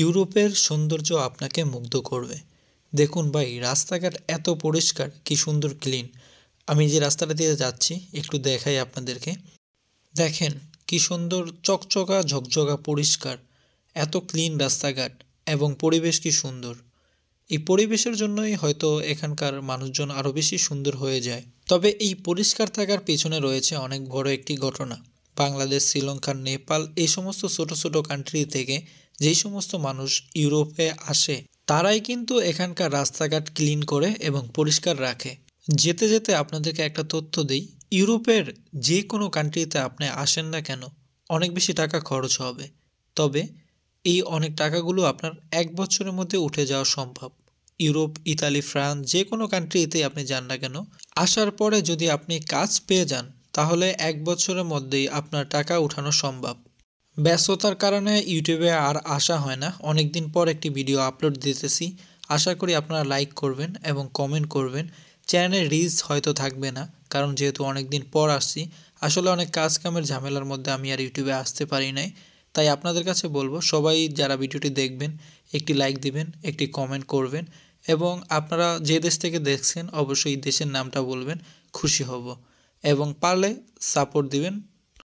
ইউরোপের সৌন্দর্য আপনাকে মুগ্ধ করবে দেখুন ভাই রাস্তাঘাট এত পরিষ্কার কি সুন্দর ক্লিন আমি যে রাস্তাটা দিয়ে যাচ্ছি একটু দেখাই আপনাদেরকে দেখেন কি সুন্দর চকচকা ঝকঝকা পরিষ্কার এত ক্লিন রাস্তাঘাট এবং পরিবেশ কি সুন্দর এই পরিবেশের জন্যই হয়তো এখানকার মানুষজন আরও বেশি সুন্দর হয়ে যায় তবে এই পরিষ্কার থাকার পেছনে রয়েছে অনেক বড় একটি ঘটনা বাংলাদেশ শ্রীলঙ্কা নেপাল এই সমস্ত ছোট ছোট কান্ট্রি থেকে যেই সমস্ত মানুষ ইউরোপে আসে তারাই কিন্তু এখানকার রাস্তাঘাট ক্লিন করে এবং পরিষ্কার রাখে যেতে যেতে আপনাদেরকে একটা তথ্য দিই ইউরোপের যে কোনো কান্ট্রিতে আপনি আসেন না কেন অনেক বেশি টাকা খরচ হবে তবে এই অনেক টাকাগুলো আপনার এক বছরের মধ্যে উঠে যাওয়া সম্ভব ইউরোপ ইতালি ফ্রান্স যে কোনো কান্ট্রিতে আপনি যান না কেন আসার পরে যদি আপনি কাজ পেয়ে যান তাহলে এক বছরের মধ্যেই আপনার টাকা উঠানো সম্ভব ব্যস্ততার কারণে ইউটিউবে আর আসা হয় না অনেক দিন পর একটি ভিডিও আপলোড দিতেছি আশা করি আপনারা লাইক করবেন এবং কমেন্ট করবেন চ্যানেলে রিলস হয়তো থাকবে না কারণ যেহেতু অনেক দিন পর আসছি আসলে অনেক কাজ কামের ঝামেলার মধ্যে আমি আর ইউটিউবে আসতে পারি নাই তাই আপনাদের কাছে বলবো সবাই যারা ভিডিওটি দেখবেন একটি লাইক দিবেন একটি কমেন্ট করবেন এবং আপনারা যে দেশ থেকে দেখছেন অবশ্যই দেশের নামটা বলবেন খুশি হব এবং পারলে সাপোর্ট দিবেন